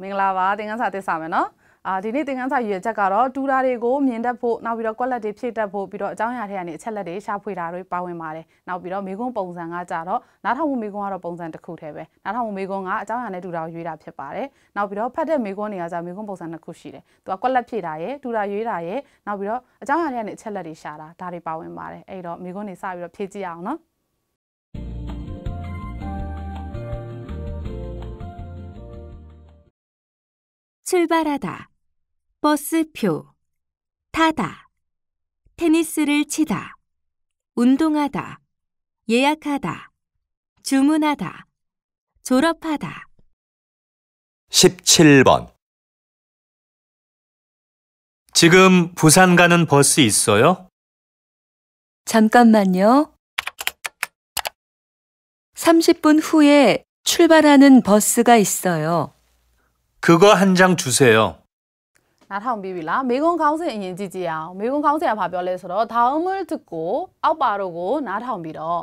မင်္ဂလာပါသင်ခန်းစာသစ်စာမယ်နော်အာဒီနေ့သင်ခန်းစာရည်ရွယ်ချက်ကတော့တူတာတွေကိုမြင်တတ်ဖို့နောက်ပြီးတော့ကွက်လက်တွေဖြည့်တတ်ဖို့ပြီးတော့အကြောင်းအရာတွေကနေအချက်လက်တွေရှာဖွေတာတွေပါဝင်ပါတယ်နောက်ပြီးတော့မိကွန်းပုံစံကကြတော့နားထောင်မှုမိကွန်းကတော့ပုံစံတစ်ခုတည်းပဲနားထောင်မှုမိကွန်းကအကြောင်းအရာနဲ့တူတာကိုရွေးတာဖြစ်ပါတယ်နောက်ပြီးတော့ဖတ်တဲ့မိကွန်းတွေကကြမိကွန်းပုံစံနှစ်ခုရှိတယ်သူကကွက်လက်ဖြည့်တာရယ်တူတာရွေးတာရယ်နောက်ပြီးတော့အကြောင်းအရာတွေကနေအချက်လက်တွေရှာတာဒါတွေပါဝင်ပါတယ်အဲ့တော့မိကွန်းတွေစပြီးတော့ဖြည့်ကြည့်အောင်နော် 출발하다, 버스표, 타다, 테니스를 치다, 운동하다, 예약하다, 주문하다, 졸업하다. 17번 지금 부산 가는 버스 있어요? 잠깐만요. 30분 후에 출발하는 버스가 있어요. 그거한장주세 요. နားထောင်ပြီးပြီလားမေကွန်ခေါင်းစဉ်အရင်ကြည့်ကြည့်အောင်မေကွန်ခေါင်းစဉ်ကဘာပြောလဲဆိုတော့다음을듣고အောက်ပါတို့ကိုနားထောင်ပြီးတော့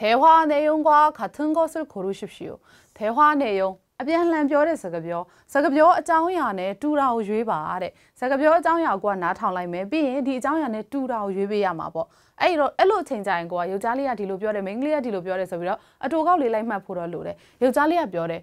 대화내용과같은것을고르십시오대화내용အပြန်လှန်ပြောတဲ့စကားပြောစကားပြောအကြောင်းအရာနဲ့တူတာကိုရွေးပါတဲ့စကားပြောအကြောင်းအရာကိုကနားထောင်လိုက်မယ်ပြီးရင်ဒီအကြောင်းအရာနဲ့တူတာကိုရွေးပေးရမှာပေါ့အဲ့တော့အဲ့လိုအချိန်ကြရင်ကိုကယောက်ျားလေးကဒီလိုပြောတယ်မိန်းကလေးကဒီလိုပြောတယ်ဆိုပြီးတော့အတူကောက်လေးလိုက်မှတ်ဖို့တော့လိုတယ်ယောက်ျားလေးကပြောတယ်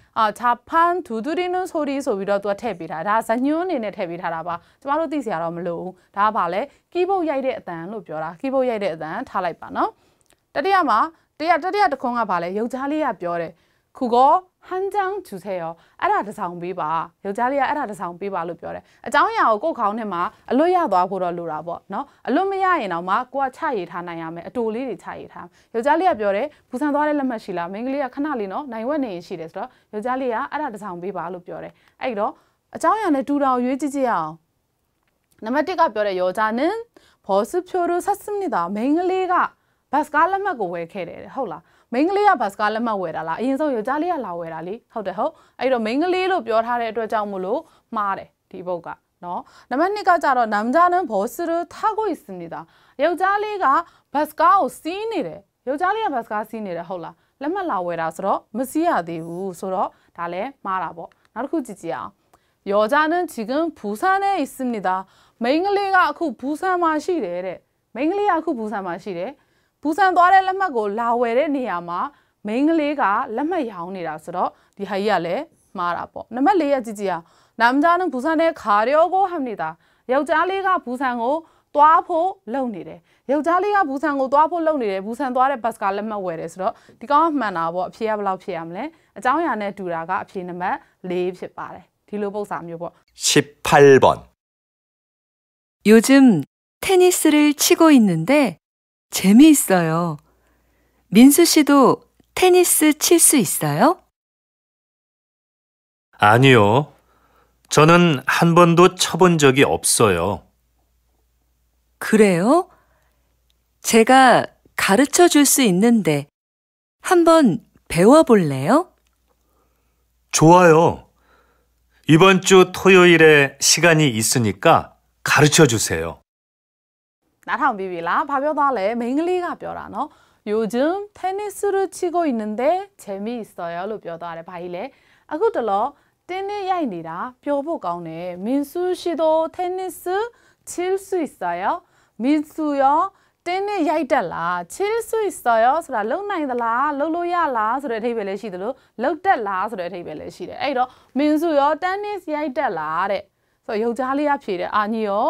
အာဂျပန်ဒူဒူရီနုဆိုရီဆိုပြီးတော့သူကထည့်ပေးထားဒါဇညွန်းအနေနဲ့ထည့်ပေးထားတာပါကျမတို့သိစရာတော့မလိုဘူးဒါကဘာလဲကီးဘုတ်ရိုက်တဲ့အတန်လို့ပြောတာကီးဘုတ်ရိုက်တဲ့အတန်ထားလိုက်ပါနော်တတိယမှာတတိယတတိယတခွန်းကဘာလဲယောက်ျားလေးကပြောတယ်그거한장주세 요. 알아대상비 바. 여자리야알아대상비바လို့ပြောတယ်။အကြောင်းအရာကိုကိုယ့်ခေါင်းထဲမှာအလွတ်ရသွားဖို့တော့လိုတာပေါ့နော်။အလွတ်မရရင်တော့မှကိုကချရည်ထားနိုင်ရမယ်။အတူလေးတွေချရည်ထား။ယောက်ျားလေးကပြောတယ်ဘူဆန်သွားတဲ့လက်မှတ်ရှိလား။မိန်းကလေးကခဏလေးနော်နိုင်ဝက်နေရင်ရှိတယ်ဆိုတော့ယောက်ျားလေးကအဲ့ဒါတစားပေးပါလို့ပြောတယ်။အဲ့တော့အကြောင်းအရာနဲ့တူတောင်ရွေးကြည့်ကြရအောင်။နံပါတ်1ကပြောတဲ့ယောက်ျားနဲ့ဘောစဖြိုရိုဆတ်စမနီတာမိန်းကလေးကဘတ်စကားလက်မှတ်ကိုဝယ်ခဲ့တယ်ဟုတ်လား။မိန်းကလေးကဘတ်စကားလက်မှတ်ဝယ်တာလားအရင်ဆုံးယောက်ျားလေးကလာဝယ်တာလေဟုတ်တယ်ဟုတ်အဲ့တော့မိန်းကလေးလို့ပြောထားတဲ့အတွက်ကြောင့်မို့လို့မှားတယ်ဒီဘုတ်ကနော်နံပါတ်2ကကြတော့남자는버스를타고있습니다ယောက်ျားလေးကဘတ်စကားကိုစီးနေတယ်ယောက်ျားလေးကဘတ်စကားစီးနေတယ်ဟုတ်လားလက်မှတ်လာဝယ်တာဆိုတော့မစီးရသေးဘူးဆိုတော့ဒါလည်းမှားတာပေါ့နောက်တစ်ခုကြည့်ကြည့်အောင်ယောက်ျား는지금부산에있습니다မိန်းကလေးကအခုဘူဆန်မှာရှိတယ်တဲ့မိန်းကလေးကအခုဘူဆန်မှာရှိတယ် ဘူဆန်သွားတဲ့လက်မှတ်ကိုလာဝယ်တဲ့နေရာမှာမိန်းကလေးကလက်မှတ်ရောင်းနေတာဆိုတော့ဒီဟာကြီးကလည်းမှားတာပေါ့နံပါတ်၄ရဲ့ကြည်ကြည်ဟာ남자는부산에가려고합니다ယောက်ျားလေးကဘူဆန်ကိုသွားဖို့လုပ်နေတယ်ယောက်ျားလေးကဘူဆန်ကိုသွားဖို့လုပ်နေတယ်ဘူဆန်သွားတဲ့ဘတ်ကလက်မှတ်ဝယ်တယ်ဆိုတော့ဒီကောင်ကမှန်တာပေါ့အဖြေကဘယ်လောက်ဖြစ်ရမလဲအကြောင်းအရာနဲ့တူတာကအဖြေနံပါတ်၄ဖြစ်ပါတယ်ဒီလိုပုံစံမျိုးပေါ့18번요즘테니스를치고있는데 재미있어요. 민수 씨도 테니스 칠 수 있어요? 아니요. 저는 한 번도 쳐본 적이 없어요. 그래요? 제가 가르쳐 줄 수 있는데 한 번 배워볼래요? 좋아요. 이번 주 토요일에 시간이 있으니까 가르쳐 주세요. နားထောင်ပြီးပြီလားဘာပြောသွားလဲမိန်းကလေးကပြောတာနော်요즘테니스를치고있는데재미있어요လို့ပြောသွားတယ်ဘာကြီးလဲအခုတလောတင်းနစ်ရိုက်နေတာပျော်ဖို့ကောင်းတယ်မင်းဆူရှိသော tennis chill sweet ဆာယောမင်းဆူယောတင်းနစ်ရိုက်တက်လား chill sweet ဆာယောဆိုတာလုံနိုင်သလားလုံလို့ရလားဆိုတဲ့အထိပ္ပာယ်လည်းရှိသလိုလုံတက်လားဆိုတဲ့အထိပ္ပာယ်လည်းရှိတယ်အဲ့တော့မင်းဆူယော tennis ရိုက်တက်လားတဲ့ဆိုတော့ယောက်ျားလေးကဖြေတယ်အာညီယော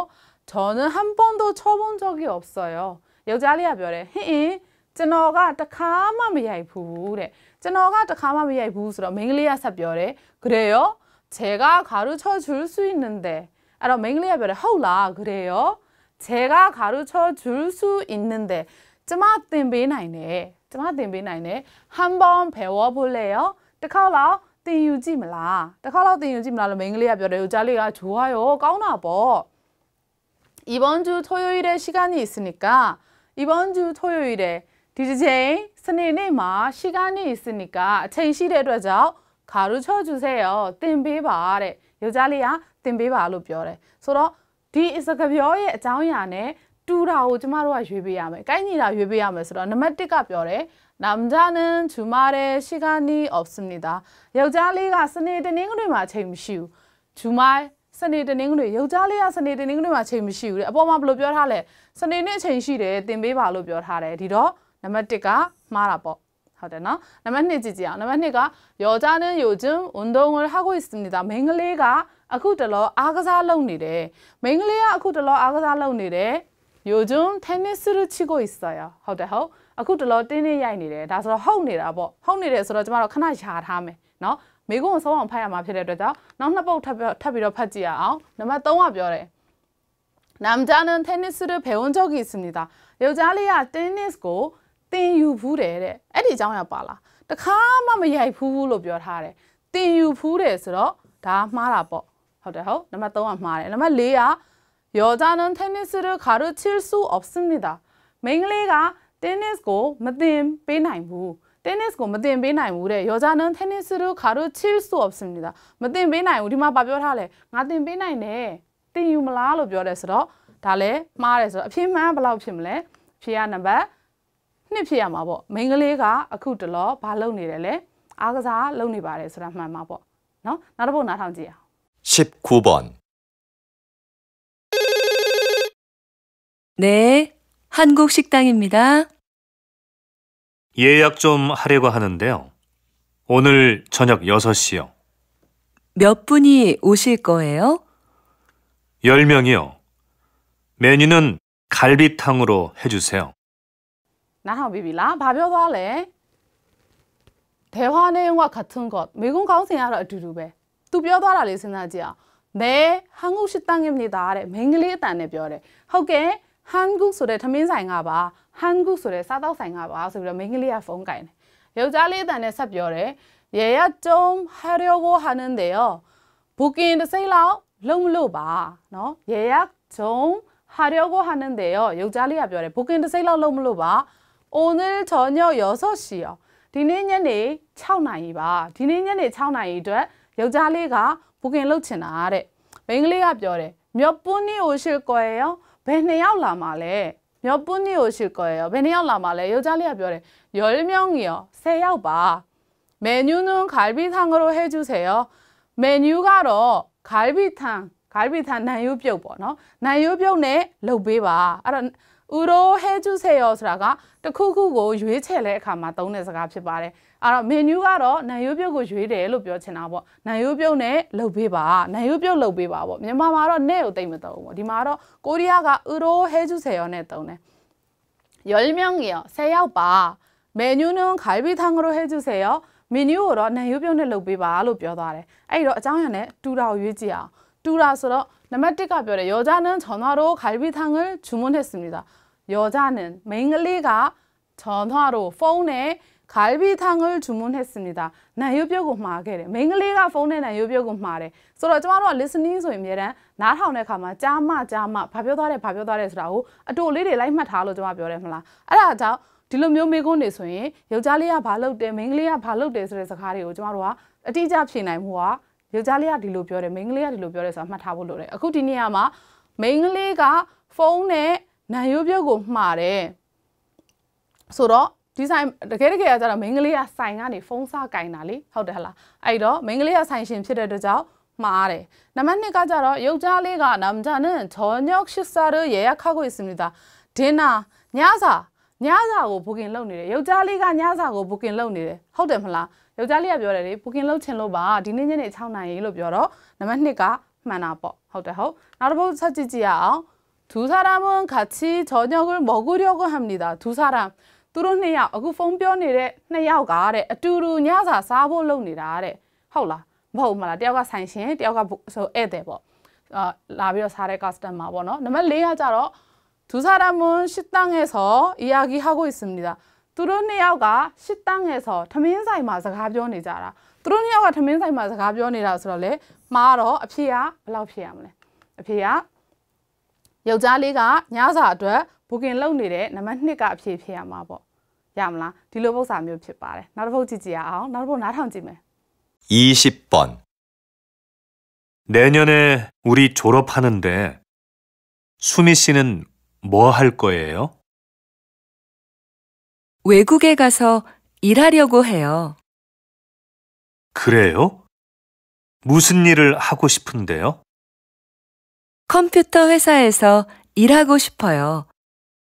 저는 한 번도 쳐본 적이 없어요. 여자리야 별에 히히 쯔너가 딱마미 야이부래 쯔너가 딱마미 야이부스라 맹리야사 별에 그래요? 제가 가르쳐 줄 수 있는데 아 맹리야 별에 하라 그래요? 제가 가르쳐 줄 수 있는데 쯔마뜸베나이네 쯔마뜸베나이네 한번 배워볼래요? 뜨카라 띵유지밀라 뜨카라 띵유지밀라 맹리야 별에 여자리가 좋아요 까우나 봐이번주토요일에시간이있으니까이번주토요일에디제인스니네마시간이있으니까첸시대로 죠. 가르쳐주세 요. 뜸비바တဲ့ယောက်ျားလေးကသင်ပေးပါလို့ပြောတယ်ဆိုတော့ဒီစကားပြောရဲ့အကြောင်းအရာနဲ့တူတာကိုကျမတို့ကရွေးပေးရမယ်။ကိုင်းညီတာရွေးပေးရမယ်ဆိုတော့နံပါတ်1ကပြောတယ်။남자는주말에시간이없습니다။ယောက်ျားလေးကစနေတနင်္ဂနွေမှာအချိန်မရှိဘူး။주말စနေတနင်္ဂနွေယောက်ျားလေးကစနေတနင်္ဂနွေမှာချိန်မရှိဘူးတဲ့အပေါ်မှာဘယ်လိုပြောထားလဲစနေနေ့ချိန်ရှိတယ်တင်ပေးပါလို့ပြောထားတယ်ဒီတော့နံပါတ်1ကမှားတာပေါ့ဟုတ်တယ်နော်နံပါတ်2ကြည့်ကြအောင်နံပါတ်2ကယောက်ျားနဲ့ယောကျင်းဝန်တုံးကိုဟာကိုစနေတာမိန်းကလေးကအခုတလောအားကစားလုပ်နေတယ်မိန်းကလေးကအခုတလောအားကစားလုပ်နေတယ်ယောကျင်းတင်းနစ်စရချီကိုစတာဟုတ်တယ်ဟုတ်အခုတလောတင်းနေရိုက်နေတယ်ဒါဆိုတော့ဟုတ်နေတာပေါ့ဟုတ်နေတယ်ဆိုတော့ကျမတို့ခဏယာထားမယ်နော်မိကုံဆုံးအောင်ဖတ်ရမှာဖြစ်တဲ့အတွက်ကြောင့်နောက်နှစ်ပုတ်ထပ်ထပ်ပြီးတော့ဖတ်ကြည့်ရအောင်နံပါတ်3ကပြောတယ်남자는테니스를배운적이있습니다ယောက်ျားလေးကတင်းနစ်ကိုသင်ယူဘူးတယ်တဲ့အဲ့ဒီအကြောင်းရပါလားတခါမှမရိုက်ဘူးလို့ပြောထားတယ်သင်ယူဘူးတယ်ဆိုတော့ဒါမှားတာပေါ့ဟုတ်တယ်ဟုတ်နံပါတ်3ကမှားတယ်နံပါတ်4ကယောက်ျားနန်တင်းနစ်ကို가르칠수없습니다မိန်းကလေးကတင်းနစ်ကိုမသင်ပေးနိုင်ဘူး 테니스ကိုမတင်ပေးနိုင်ဘူးတဲ့ယောက်ျားနန်း tennis ကိုကာရုချစ်ဆို없습니다မတင်ပေးနိုင်ဘူးဒီမှာဗာပြောထားလဲငါတင်ပေးနိုင်တယ်တင်ယူမလားလို့ပြောတယ်ဆိုတော့ဒါလည်းမှားတယ်ဆိုတော့အဖြစ်မှန်ဘယ်လောက်ဖြစ်မလဲဖြေရနံပါတ်နှစ်ဖြစ်ရမှာပေါ့မိန်းကလေးကအခုတလောဘာလုပ်နေတယ်လဲအားကစားလုပ်နေပါတယ်ဆိုတာမှန်မှာပေါ့နော်နောက်တစ်ပုဒ်နားထောင်ကြည့်အောင်19번 네, 한국 식당입니다. 예약 좀 하려고 하는데요. 오늘 저녁 6시요. 몇 분이 오실 거예요? 10명이요. 메뉴는 갈비탕으로 해주세요. 나 비비라 바벼달래. 대화 내용과 같은 것. 미군 가생하라 두루베. 또 벼달라 레슨하지야. 네, 한국 식당입니다. 맹리 단에 벼래. 허게 한국 술에 담인 사인가 봐. ဟန်ဂူဆိုတဲ့စားတောက်ဆိုင်ကပါဆိုပြီးတော့မိန်းကလေးကဖုန်းကင်တယ်ယောက်ျားလေးအတန်နဲ့ဆက်ပြောတယ်ရေရတုံးဟာရောဝဟာနန်ဒေယောဘူကင်တစိမ့်လောက်လုံးမလို့ပါနော်ရေရတုံးဟာရောဝဟာနန်ဒေယောယောက်ျားလေးကပြောတယ်ဘူကင်တစိမ့်လောက်လုံးမလို့ပါအိုနေထော်ညော့ရောဆော့ရှီယောဒီနေ့ညနေ6နာရီပါဒီနေ့ညနေ6နာရီအတွက်ယောက်ျားလေးကဘူကင်လုပ်ချင်တာတဲ့မိန်းကလေးကပြောတယ်မြော့ပွန်းနီအိုရှေကွယ်ရောဘယ်နှစ်ယောက်လာမှာလဲမြောပွန်းနီကိုရှိကိုရောဘယ်နှစ်ယောက်လာမှလဲယောက်ျားလေးကပြောတယ်ရော်ရမြောင်းကြီးရော10ယောက်ပါမေနူးနွန်းခါလ်ဘီထန်ကရောဟဲကျူ10ယောမေနူးကတော့ခါလ်ဘီထန်ခါလ်ဘီထန်နန်ယူပြုတ်ပေါ့နော်နန်ယူပြုတ်နဲ့လှုပ်ပေးပါအဲ့တော့ဥရိုဟဲကျူ10ယောဆိုတာကတခုခုကိုရွေးချယ်တဲ့အခါမှာသုံးတဲ့စကားဖြစ်ပါတယ်အဲ့တော့ menu ကတော့နံရိုးပြုတ်ကိုရွေးတယ်လို့ပြောချင်တာပေါ့နံရိုးပြုတ်နဲ့လှုပ်ပေးပါနံရိုးပြုတ်လှုပ်ပေးပါပေါ့မြန်မာမှာတော့နဲ့ကိုတိတ်မသုံးဘူးပေါ့ဒီမှာတော့ကိုရီးယားကဥရိုဟဲဂျူဆယ်ရောနဲ့သုံးတယ်열명이요세ရောက်ပါ메뉴는갈비탕으로해주세요မီနူကိုတော့နံရိုးပြုတ်နဲ့လုပ်ပေးပါလို့ပြောသွားတယ်။အဲ့တော့အကြောင်းအရာနဲ့တူတာကိုရွေးကြည့်အောင်။တူတာဆိုတော့နံပါတ်1ကပြောတယ်ယောကြနန်ချွန်သွားတော့ခါလီထန်ကိုဂျူမွန်နဲ့စမီတာယောကြနန်မင်းကလေးကချွန်သွားတော့ဖုန်းနဲ့ 갈비탕을주문했습니 다. 나요뼈고마게 래. 맹글리가폰에나요뼈고마 래. 그래서저마도 listening ဆိုရင်အများတန်းနားထောင်တဲ့အခါမှာကြားမကြားမဘာပြောသွားတယ်ဘာပြောသွားတယ်ဆိုတာကိုအတူလေးတွေလိုက်မှတ်ထားလို့ကျွန်မပြောတယ်မလား။အဲ့ဒါကြောင့်ဒီလိုမျိုးမိကုန်းတွေဆိုရင်ယောက်ျားလေးကဘာလုပ်တယ်မိန်းကလေးကဘာလုပ်တယ်ဆိုတဲ့စကားတွေကိုကျွန်တော်တို့ကအတိအကျဖြေနိုင်မှုကယောက်ျားလေးကဒီလိုပြောတယ်မိန်းကလေးကဒီလိုပြောတယ်ဆိုတာမှတ်ထားဖို့လိုတယ်အခုဒီနေ့ကမှမိန်းကလေးကဖုန်းနဲ့နံရိုးပြုတ်ကိုမှားတယ်ဆိုတော့ဒီဆိုင်တကယ်တကယ်ကျတော့မင်းကလေးကဆိုင်ကနေဖုန်းစကင်တာလေဟုတ်တယ်ဟလားအဲ့တော့မင်းကလေးကဆိုင်ရှင်ဖြစ်တဲ့တကြောင်မှားတယ်နံပါတ်2ကကျတော့ယောက်ျားလေးကနမ်ဂျာနန်ချောညောက်ရှစ်စာရရဲ့ခါကိုစင်မီတာဒင်းနာညစာညစာကိုဘုကင်လုပ်နေတယ်ယောက်ျားလေးကညစာကိုဘုကင်လုပ်နေတယ်ဟုတ်တယ်မလားယောက်ျားလေးကပြောတယ်လေဘုကင်လုပ်ချင်လို့ပါဒီနေ့ညနေ6နာရီလို့ပြောတော့နံပါတ်2ကမှန်တာပေါ့ဟုတ်တယ်ဟုတ်နောက်တစ်ပုဒ်ဆက်ကြည့်ကြရအောင်두사람은같이저녁을먹으려고합니 다. 두사람သူတို့နှစ်ယောက်အခုဖုန်းပြောနေတဲ့နှစ်ယောက်ကတဲ့အတူတူညစာစားဖို့လုပ်နေတာတဲ့ဟုတ်လားမဟုတ်မလားတယောက်ကဆိုင်ရှင်တယောက်ကဆိုဧည့်သည်ပေါ့အာလာပြီးတော့စားတဲ့ customer ပေါ့နော်နံပါတ်၄ကကြတော့သူစားတာမွန်ရှစ်တန်းငယ်ဆိုအီယာဂီဟာကိုစင်နေတာသူတို့နှစ်ယောက်ကရှစ်တန်းငယ်ဆိုထမင်းဆိုင်မှာစကားပြောနေကြတာသူတို့နှစ်ယောက်ကထမင်းဆိုင်မှာစကားပြောနေတာဆိုတော့လေမှားတော့အဖြေကဘယ်လောက်ဖြစ်ရမလဲအဖြေကယောက်ျားလေးကညစာအတွက် ဘူကင်လုံနေတဲ့နံပါတ်2ကအဖြေဖြေရမှာပေါ့ရမလားဒီလိုပုံစံမျိုးဖြစ်ပါတယ်နောက်တစ်ပုတ်ကြည့်ကြည့်အောင်နောက်တစ်ပုတ2 0번 뭐 내년에 우리 졸업하는데 수미 씨는 뭐 할 거예요? 외국에 가서 일하려고 해요. 그래요? 무슨 일을 하고 싶은데요? 컴퓨터 회사에서 일하고 싶어요.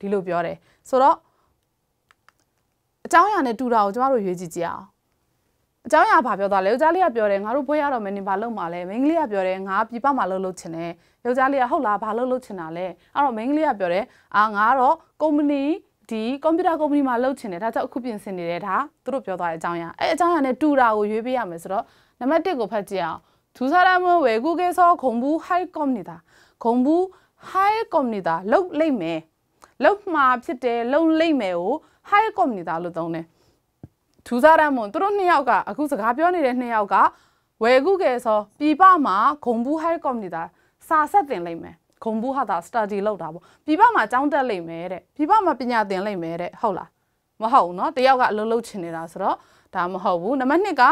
ဒီလိုပြောတယ်ဆိုတော့အเจ้าရာနဲ့တူတာကိုကျမတို့ရွေးကြည့်ကြအောင်အเจ้าရာဘာပြောသားလဲယောက်ျားလေးကပြောတယ်ငါတို့ဘွေးရတော့မယ်နေဘာလုပ်မှာလဲမိန်းကလေးကပြောတယ်ငါပြပမှာလုပ်လို့ချင်တယ်ယောက်ျားလေးကဟုတ်လားဘာလုပ်လို့ချင်တာလဲအဲ့တော့မိန်းကလေးကပြောတယ်အာငါကတော့ကုမ္ပဏီဒီကွန်ပျူတာကုမ္ပဏီမှာလုပ်ချင်တယ်ဒါကြောင့်အခုပြင်ဆင်နေတယ်ဒါသူတို့ပြောသွားတဲ့အကြောင်းအရာအဲအကြောင်းအရာနဲ့တူတာကိုရွေးပေးရမယ်ဆိုတော့နံပါတ်1ကိုဖတ်ကြည့်အောင်သူစားရမဝေကူကေဆောခုံဘူးဟိုက်ကော်မနီတာခုံဘူးဟိုက်ကော်မနီတာလုတ်လိုက်မယ်လုံမှာဖြစ်တယ်လုံလိမ့်မယ်ကို high communicator လို့သုံးတယ်ထူးစားတဲ့မွန်သူတို့နှစ်ယောက်ကအခုစကားပြောနေတဲ့နှစ်ယောက်ကဝယ်ခုကယ်ဆိုပြည်ပမှာဂုံဘူး high communicator စာဆက်တင်လိမ့်မယ်ဂုံဘူးဟာတာ study လုပ်တာပေါ့ပြည်ပမှာကျောင်းတက်လိမ့်မယ်တဲ့ပြည်ပမှာပညာသင်လိမ့်မယ်တဲ့ဟုတ်လားမဟုတ်ဘူးเนาะတယောက်ကအလုပ်လုပ်ချင်နေတာဆိုတော့ဒါမဟုတ်ဘူးနံပါတ်2က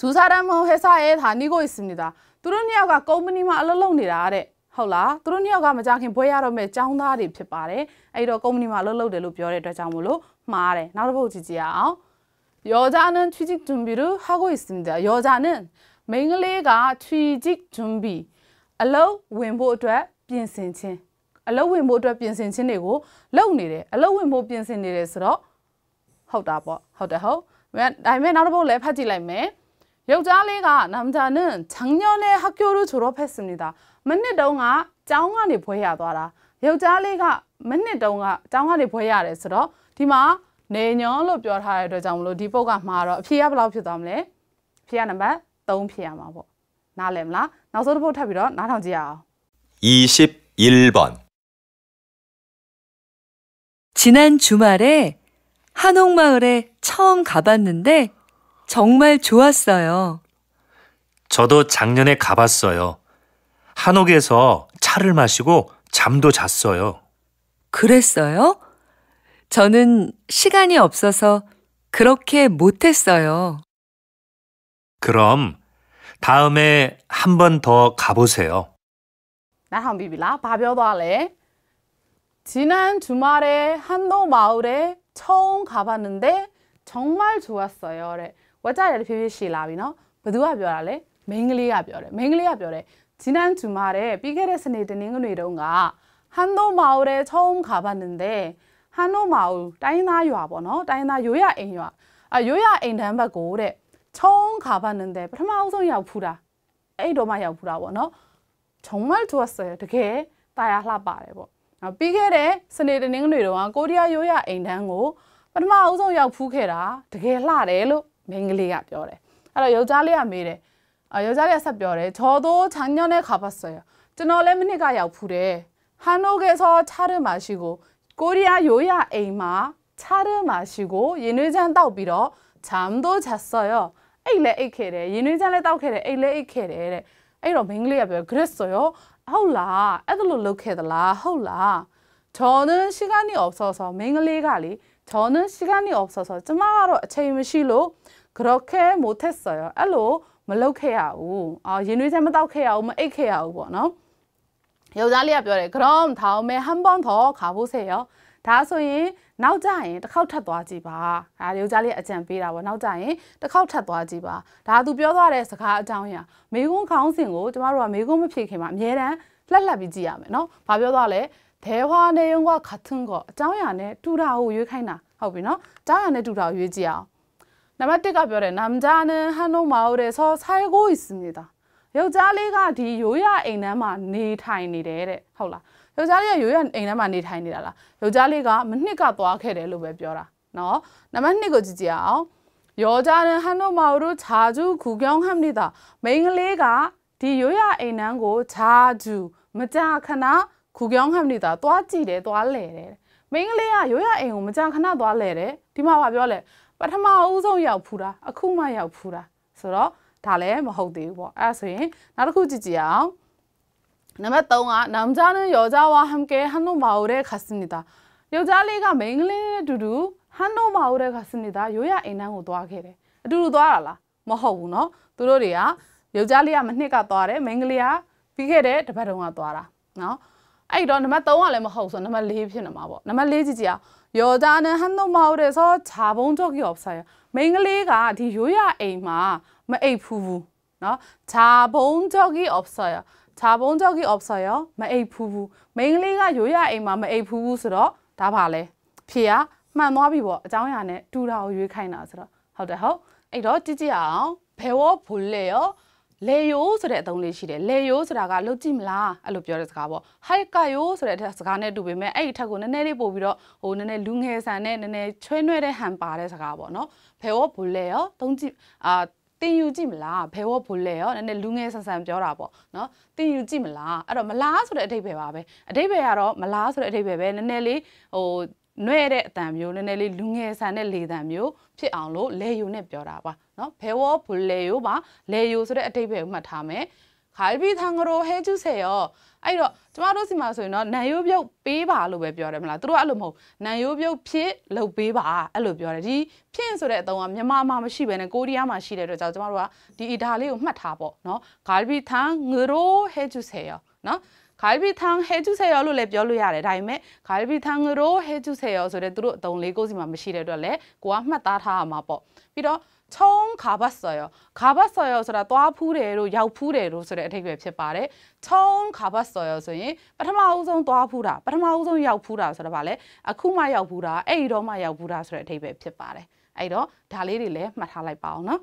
သူစားတဲ့မဟုတ်ဟဲ့စားရဲဒါနီကိုစင်နေတာသူတို့နှစ်ယောက်ကကုမ္ပဏီမှာအလုပ်လုပ်နေတာတဲ့ဟုတ်လားသူတို့နှစ်ယောက်ကမကြခင်ဘွဲရတော့မဲ့ចောင်းသားတွေဖြစ်ပါတယ်အဲ့တော့ကုမ္ပဏီမှာလှုပ်လှုပ်တယ်လို့ပြောတဲ့အတွက်ကြောင့်မို့လို့မှားတယ်နောက်တစ်ပုဒ်ကြည့်ကြည့်အောင်ယောဇာနန်ချွီဂျစ်ဂျွန်ဘီရူဟာကိုစ်မ်ဒါယောဇာနန်မိန်းကလေးကချွီဂျစ်ဂျွန်ဘီအလုံးဝင်ဖို့အတွက် ပြင်ဆင်ခြင်းအလုံးဝင်ဖို့အတွက်ပြင်ဆင်ခြင်းတွေကိုလုပ်နေတယ်အလုံးဝင်ဖို့ပြင်ဆင်နေတယ်ဆိုတော့ဟုတ်တာပေါ့ဟုတ်တယ်ဟုတ်ဒါပေမဲ့နောက်တစ်ပုဒ်လည်းဖတ်ကြည့်လိုက်မယ် 여자ာက်남자는 작년에 학교를 졸업했습니다. 몇년 동안 장안에 보여야 되라. 여자리가 몇년 동안 장안에 보여야 돼서 디마 내년로 ပြောထားတဲ့အတွက်ကြောင့်မလို့ဒီပုတ်ကမှာတော့အဖြ2 1번 지난 주말에 한옥마을에 처음 가봤는데 정말 좋았어요. 저도 작년에 가봤어요. 한옥에서 차를 마시고 잠도 잤어요. 그랬어요? 저는 시간이 없어서 그렇게 못했어요. 그럼 다음에 한 번 더 가보세요. 지난 주말에 한노 마을에 처음 가봤는데 정말 좋았어요. ဝတ်ကြတယ်ဖြည်းဖြည်းရှည်လာပြီနော်ဘသူကပြောတာလဲမိန်းကလေးကပြောတယ်မိန်းကလေးကပြောတယ်ဂျီနန်သူမာတဲ့ပြီးခဲ့တဲ့စနေတနင်္ဂနွေတုန်းကဟန်တို့မာအိုတဲ့ချုံခါပါနေတဲ့ဟန်တို့မာအိုတိုင်းသားရွာပေါ့နော်တိုင်းသားရိုးရအိမ်ရွာအရိုးရအိမ်တန်းဘက်ကိုတဲ့ချုံခါပါနေတဲ့ပထမအဆုံးရောက်ဖူးတာအဲ့တော့မှရောက်ဖူးတာပေါ့နော်ချုံမတ်ထွက်ဆယ်တကယ်တာယာလှပါတယ်ပေါ့နော်ပြီးခဲ့တဲ့စနေတနင်္ဂနွေတုန်းကကိုရီးယားရိုးရအိမ်တန်းကိုပထမအဆုံးရောက်ဖူးခဲ့တာတကယ်လှတယ်လို့မိန်းကလေးကပြောတယ်အဲ့တော့ယောက်ျားလေးကမေးတယ်အယောက်ျားလေးကဆက်ပြောတယ်저도작년에가봤어요ကျွန်တော်လည်းမနစ်ကရောက်ဖူးတယ်ဟန်နိုကေဆိုချားရမရှိကိုကိုရီးယားရိုးရအိမ်မှာချားရမရှိကိုရင်းနှွေးချမ်းတောက်ပြီးတော့ချမ်တို့ချဆော်ရအိတ်လည်းအိတ်ခဲ့တယ်ရင်းနှွေးချမ်းလည်းတောက်ခဲ့တယ်အိတ်လည်းအိတ်ခဲ့တယ်တဲ့အဲ့တော့မင်းကလေးကပြော Chris ဆိုရောဟုတ်လားအဲ့ဒါလို့လုပ်ခဲ့သလားဟုတ်လား저는시간이없어서မင်းကလေးကလေ저는시간이없어서ကျမကတော့အချိန်မရှိလို့그렇게못했어 요. 알로멀록해야 우. 아, 얘는잘못떡해야 우, 뭐익해야우 뭐, 너. 여자리야별에그럼다음에한번더가보세 요. ဒါဆိုရင်နောက်ကြရင်တစ်ခေါက်ထပ်သွားကြည့်ပါ။ဒါယောက်ျားလေးအကြံပေးတာပေါ့။နောက်ကြရင်တစ်ခေါက်ထပ်သွားကြည့်ပါ။ဒါသူပြောသွားတဲ့စကားအကြောင်းအရာမေကွန်းခေါင်းစဉ်ကိုကျမတို့ကမေကွန်းမဖြစ်ခင်မှာအများတန်းလှက်လှက်ပြီးကြည့်ရမယ်နော်။ဘာပြောသွားလဲ။ဒေဝနေယုံကခတ်ထွန်းကအကြောင်းအရာနဲ့တူတာကိုရွေးခိုင်းတာဟုတ်ပြီနော်။အကြောင်းအရာနဲ့တူတာကိုရွေးကြည့်အောင်။နံပါတ်1ကပြောတယ်နမ်ဂျာနဟန်နိုမာအိုရဲဆောဆိုင်ကိုဣစမီတာယောက်ျားလေးကဒီရိုးရအိမ်ထဲမှာနေထိုင်နေတယ်တဲ့ဟုတ်လားယောက်ျားလေးကရိုးရအိမ်ထဲမှာနေထိုင်နေတာလားယောက်ျားလေးကမနှစ်ကသွားခဲ့တယ်လို့ပဲပြောတာနော်နံပါတ်2ကိုကြည့်ကြအောင်ယောက်ျားနဲ့ဟန်နိုမာအိုတို့ဂျာဂျူခူကျောင်းဟမ်နေတာမိန်းကလေးကဒီရိုးရအိမ်နှန်းကိုဂျာဂျူမကြခဏခူကျောင်းဟမ်နေတာသွားကြည့်တယ်သွားလဲတယ်မိန်းကလေးကရိုးရအိမ်ကိုမကြခဏသွားလဲတယ်ဒီမှာပါပြောလဲပထမဦးဆုံးရောက်ဖူးတာအခုမှရောက်ဖူးတာဆိုတော့ဒါလည်းမဟုတ်သေးဘူးပေါ့အဲ့ဒါဆိုရင်နောက်တစ်ခုကြည့်ကြည့်အောင်နံပါတ်3ကနမ်ဂျာနယောဂျာဝါဟမ်ကေဟန်နိုမာအိုရဲခါစနီတာယောက်ျားလေးကမိန်းကလေးနဲ့အတူတူဟန်နိုမာအိုရဲခါစနီတာရိုးရအိမ်နှန်းကိုသွားခဲ့တယ်အတူတူသွားတာလားမဟုတ်ဘူးเนาะသူတို့တွေကယောက်ျားလေးကမနှစ်ကသွားတယ်မိန်းကလေးကပြီးခဲ့တဲ့တပတ်တုန်းကသွားတာเนาะအဲ့တော့နံပါတ်3ကလည်းမဟုတ်ဆိုနံပါတ်4ဖြစ်နေမှာပေါ့နံပါတ်4ကြည့်ကြည့်အောင်ယောက်ျားနဲ့ဟန်တော့မဟုတ်တယ်ဆိုခြာဘုံတော့ကြောက်ဆိုင်မိန်းကလေးကဒီရိုးရအိမ်မှာမအိပ်ဖူးဘူးเนาะခြာဘုံတော့ကြီး obsire ခြာဘုံတော့ကြီး obsire မအိပ်ဖူးဘူးမိန်းကလေးကရိုးရအိမ်မှာမအိပ်ဖူးဘူးဆိုတော့ဒါပါလဲဖြေရမှန်သွားပြီပေါ့အကြောင်းအရာနဲ့တူတာကိုရွေးခိုင်းတာဆိုတော့ဟုတ်တယ်ဟုတ်အဲ့တော့ကြည့်ကြည့်အောင်ဘယ်ဝဘုလဲရောလေယိုးဆိုတဲ့အသုံးလေးရှိတယ်လေယိုးဆိုတာကလှုပ်ကြည့်မလားအဲ့လိုပြောတဲ့စကားပေါ့ high ကယိုးဆိုတဲ့စကားနဲ့တူပေမဲ့အဲ့ဒီထက်ကိုနည်းနည်းလေးပို့ပြီးတော့ဟိုနည်းနည်းလူငယ်ဆန်နဲ့နည်းနည်းချွဲနှွဲတဲ့ဟန်ပါတဲ့စကားပေါ့နော်ဘယ်ဝဘူလေရောသုံးကြည့်အာတင်ယူကြည့်မလားဘယ်ဝဘူလေရောနည်းနည်းလူငယ်ဆန်ဆန်ပြောတာပေါ့နော်တင်ယူကြည့်မလားအဲ့တော့မလားဆိုတဲ့အဓိပ္ပာယ်ပါပဲအဓိပ္ပာယ်ကတော့မလားဆိုတဲ့အဓိပ္ပာယ်ပဲနည်းနည်းလေးဟိုနှဲ့တဲ့အတန်မျိုးနည်းနည်းလေးလူငယ်ဆန်တဲ့လေတန်မျိုးဖြစ်အောင်လို့လေယိုနဲ့ပြောတာပါနော်ဘဲဝဘူလေယိုပါလေယိုဆိုတဲ့အတိတ်ပဲမှတ်ထားမယ်ခါလ်ဘီသံဂရိုဟဲကျူဆေယောအဲ့တော့ကျမတို့စီမှာဆိုရင်တော့နံရိုးပြုတ်ပေးပါလို့ပဲပြောတယ်မလားသူတို့အဲ့လိုမဟုတ်နံရိုးပြုတ်ဖြစ်လုပ်ပေးပါအဲ့လိုပြောတယ်ဒီဖြစ်ဆိုတဲ့အတုံးကမြန်မာမှာမရှိဘဲနဲ့ကိုရီးယားမှာရှိတဲ့အတွက်ကြောင့်ကျမတို့ကဒီအီဒါလေးကိုမှတ်ထားပေါ့နော်ဂါလ်ဘီသံဂရိုဟဲကျူဆေယောနော်갈비탕해주세요လို့လည်းပြောလို့ရတယ်ဒါပေမဲ့갈비탕으로해주세요ဆိုတဲ့သူတို့အတုံးလေးကိုစီမှာမရှိတဲ့အတွက်လည်းကိုကမှတ်သားထားရမှာပေါ့ပြီးတော့ချုံခါဘတ်ဆော်ယောခါဘတ်ဆော်ယောဆိုတာသွားဖူးတယ်လို့ရောက်ဖူးတယ်လို့ဆိုတဲ့အဓိပ္ပာယ်ဖြစ်ပါတယ်ချုံခါဘတ်ဆော်ယောဆိုရင်ပထမအဦးဆုံးသွားဖူးတာပထမအဦးဆုံးရောက်ဖူးတာဆိုတာဗာလဲအခုမှရောက်ဖူးတာအဲ့ဒီတော့မှရောက်ဖူးတာဆိုတဲ့အဓိပ္ပာယ်ဖြစ်ပါတယ်အဲ့တော့ဒါလေးတွေလည်းမှတ်ထားလိုက်ပါအောင်နော်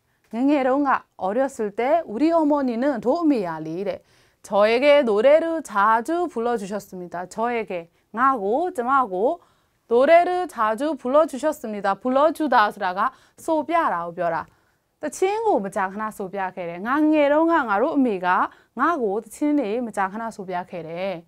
냉해롱아 어렸을 때 우리 어머니는 도미야리래 우 저에게 노래를 자주 불러주셨습니다. 저에게 나고 쯤하고 노래를 자주 불러주셨습니다. 불러주다라가 소비아라고 벼라. 친구 무작 하나 소비아케래. 낭예롱아로 미가 나고 친이 무작 하나 소비아케래.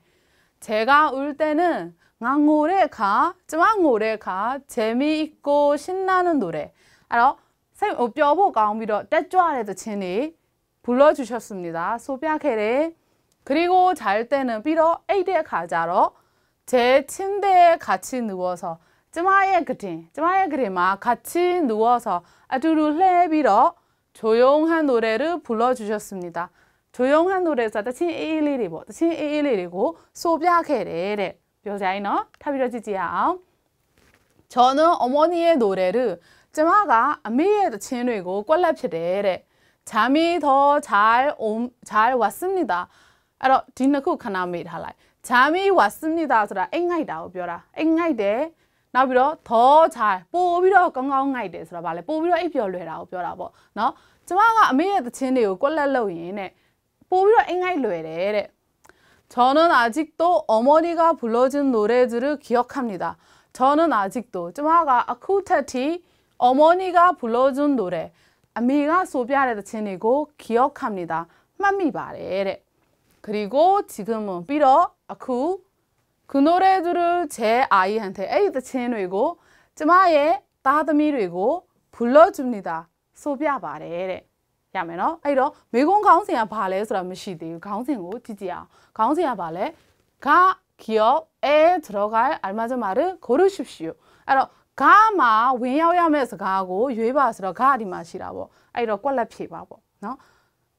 제가 울 때는 낭오레가 쯤앙오레가 재미있고 신나는 노래. 알어 စိတ်ပျ운ာ် 어, 떼쪼아래도 친히 불러주셨습니다소비ုပြ그리고잘때는 비로 에이에가자로제침대에같이누워서제마에그린제마에그린마같이누워서아두루흘 비로 조용한노래를불러주셨습니다 조용한 노래에서 다신 에일리리 뭐다신 에일리리고 소비하게레레 묘자이너 타비러지지야 저는 어머니의 노래를 ကျမကအမေရဲ့တခြင်းတွေကိုကွက်လက်ဖြစ်တယ်တဲ့ဂျာမီသောဂျာအုံဂျာဝါစနစ်တာအဲ့တော့ဒီနှစ်ခုခဏမေ့ထားလိုက်ဂျာမီဝါစနစ်တာဆိုတာအိတ်ငိုက်တာကိုပြောတာအိတ်ငိုက်တယ်နောက်ပြီးတော့သောချာပို့ပြီးတော့ကောင်းကောင်းငိုက်တယ်ဆိုတာဗာလဲပို့ပြီးတော့အိပ်ပျော်လွယ်တာကိုပြောတာပေါ့เนาะကျမကအမေရဲ့သချင်းတွေကိုကွက်လက်လုပ်ရင်းနဲ့ပို့ပြီးတော့အိမ်ငိုက်လွယ်တယ်တဲ့저는아직도어머니가불러준노래들을기억합니 다. 저는아직도ကျမကအခုထက်ထိ어머니가불러준노래아미가소비하려친이고기억합니 다. 맘미바래 래. 그리고지금은삐러아쿠그노래들을제아이한테에이드친이고쯔마의따드미이고불러줍니 다. 소비하바래 래. ရမယ်နော်အဲ့တော့မေကွန်းခေါင်းစဉ်ကဘာလဲဆိုတာမရှိသေးဘူးခေါင်းစဉ်ကိုကြည့်ကြည့်အောင်ခေါင်းစဉ်ကဘာလဲဂါ기억에들어갈알맞은말을고르십시 오. 알 아, ဂါမှာဝင်ရောက်ရမယ့်စကားကိုရွေးပါဆိုတော့ဂါဒီမှာရှိတာပေါ့အဲ့တော့ကွက်လက်ဖြေပါပေါ့နော်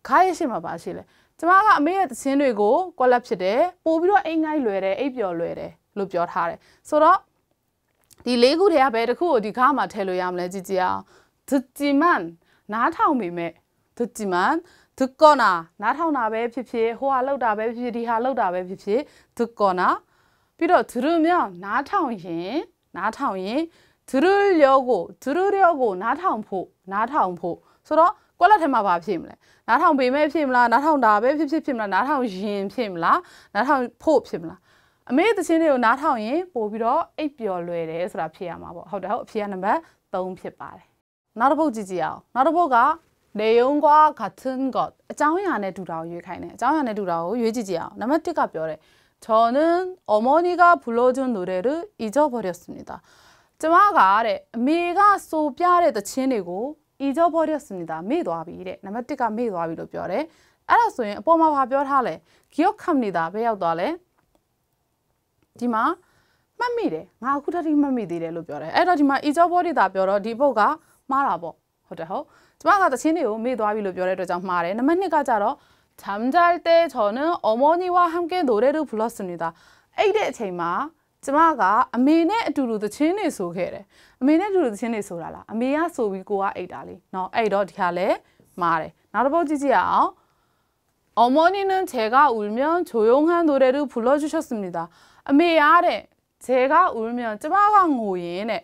ဂါရဲ့ရှေ့မှာပါရှိလဲကျမကအမေရဲ့သင်းတွေကိုကွက်လက်ဖြစ်တယ်ပို့ပြီးတော့အိမ်ငိုက်လွယ်တယ်အိပ်ပျော်လွယ်တယ်လို့ပြောထားတယ်ဆိုတော့ဒီလေးခုတွေကဘယ်တစ်ခုကိုဒီဂါမှာထည့်လို့ရမလဲကြည့်ကြအောင်ဒတီမန်နားထောင်ပေမဲ့ဒတီမန်ဒကောနာနားထောင်တာပဲဖြစ်ဖြစ်ဟိုဟာလောက်တာပဲဖြစ်ဖြစ်ဒီဟာလောက်တာပဲဖြစ်ဖြစ်ဒကောနာပြီးတော့သူတို့မြောက်နားထောင်ရင်နားထောင်ရင်ဒရူလျောကိုဒရူလျောကိုနားထောင်ဖို့နားထောင်ဖို့ဆိုတော့ကွက်လက်ထဲမှာဘာဖြစ်မလဲနားထောင်ပေမဲ့ဖြစ်မလားနားထောင်တာပဲဖြစ်ဖြစ်ဖြစ်မလားနားထောင်ရင်ဖြစ်မလားနားထောင်ဖို့ဖြစ်မလားအမေသချင်းတွေကိုနားထောင်ရင်ပို့ပြီးတော့အိပ်ပျော်လွယ်တယ်ဆိုတာဖြစ်ရမှာပေါ့ဟုတ်တယ်ဟုတ်အဖြေကနံပါတ်3ဖြစ်ပါတယ်နောက်တစ်ပုတ်ကြည့်ကြည့်အောင်နောက်တစ်ပုတ်ကနေယုံကွာ cotton god အကြောင်းအရာနဲ့တူတာကိုရွေးခိုင်းတယ်အကြောင်းအရာနဲ့တူတာကိုရွေးကြည့်ကြည့်အောင်နံပါတ်1ကပြောတယ်저는어머니가불러준노래를잊어버렸습니 다. 저마가아래미가소비아래더친이고잊어버렸습니 다. 미도아비 래. 남아티가미도아비로벼 래. 알았어 요. 뽀마바별하 래. 기억합니 다. 배역도하 래. 디마맘미 래. 나구다리맘미디래로벼 래. 에라디마잊어버리다벼러디보가말아 보. ဟုတ်တယ်ဟုတ်ကျမကသချင်းတွေကိုမေ့သွားပြီလို့ပြောတဲ့အတွက်ကြောင့်မှားတယ်နံပါတ်2ကကြတော့잠잘때저는어머니와함께노래를불렀습니 다. အဲ့ဒီအချိန်မှာကျမကအမေနဲ့အတူတူသချင်းတွေဆိုခဲ့တယ်။အမေနဲ့အတူတူသချင်းတွေဆိုတာလား။အမေကဆိုပြီးကိုကအိတ်တာလေ။နော်အဲ့တော့ဒီဟာလည်းမားတယ်။နောက်တစ်ပုတ်ကြည့်ကြည့်အောင်။어머니는제가울면조용한노래를불러주셨습니다။အမေရတဲ့제가울면ကျမကငိုရင်တဲ့